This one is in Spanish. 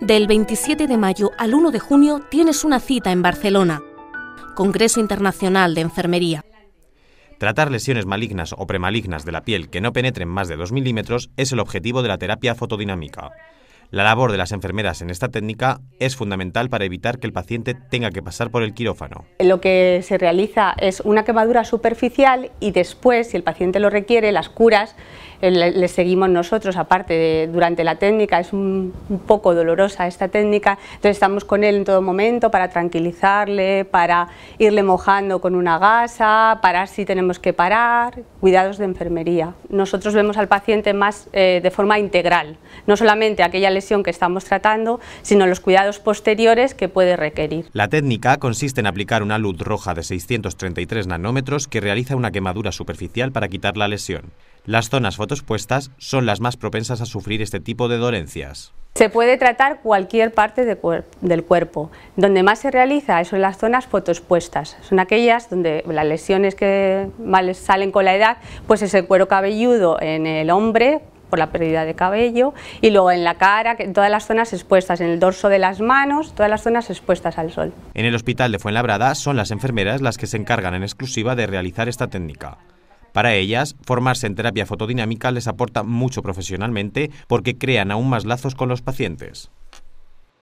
Del 27 de mayo al 1 de junio tienes una cita en Barcelona, Congreso Internacional de Enfermería. Tratar lesiones malignas o premalignas de la piel que no penetren más de 2 milímetros es el objetivo de la terapia fotodinámica. La labor de las enfermeras en esta técnica es fundamental para evitar que el paciente tenga que pasar por el quirófano. Lo que se realiza es una quemadura superficial y después, si el paciente lo requiere, las curas le seguimos nosotros, aparte de, durante la técnica, es un, poco dolorosa esta técnica, entonces estamos con él en todo momento para tranquilizarle, para irle mojando con una gasa, parar si tenemos que parar, cuidados de enfermería. Nosotros vemos al paciente más eh, de forma integral, no solamente aquella lesión que estamos tratando, sino los cuidados posteriores que puede requerir. La técnica consiste en aplicar una luz roja de 633 nanómetros que realiza una quemadura superficial para quitar la lesión. Las zonas fotospuestas son las más propensas a sufrir este tipo de dolencias. Se puede tratar cualquier parte del cuerpo. Donde más se realiza son las zonas fotospuestas. Son aquellas donde las lesiones que salen con la edad, pues es el cuero cabelludo en el hombre, por la pérdida de cabello, y luego en la cara, en todas las zonas expuestas, en el dorso de las manos, todas las zonas expuestas al sol. En el hospital de Fuenlabrada son las enfermeras las que se encargan en exclusiva de realizar esta técnica. Para ellas, formarse en terapia fotodinámica les aporta mucho profesionalmente porque crean aún más lazos con los pacientes.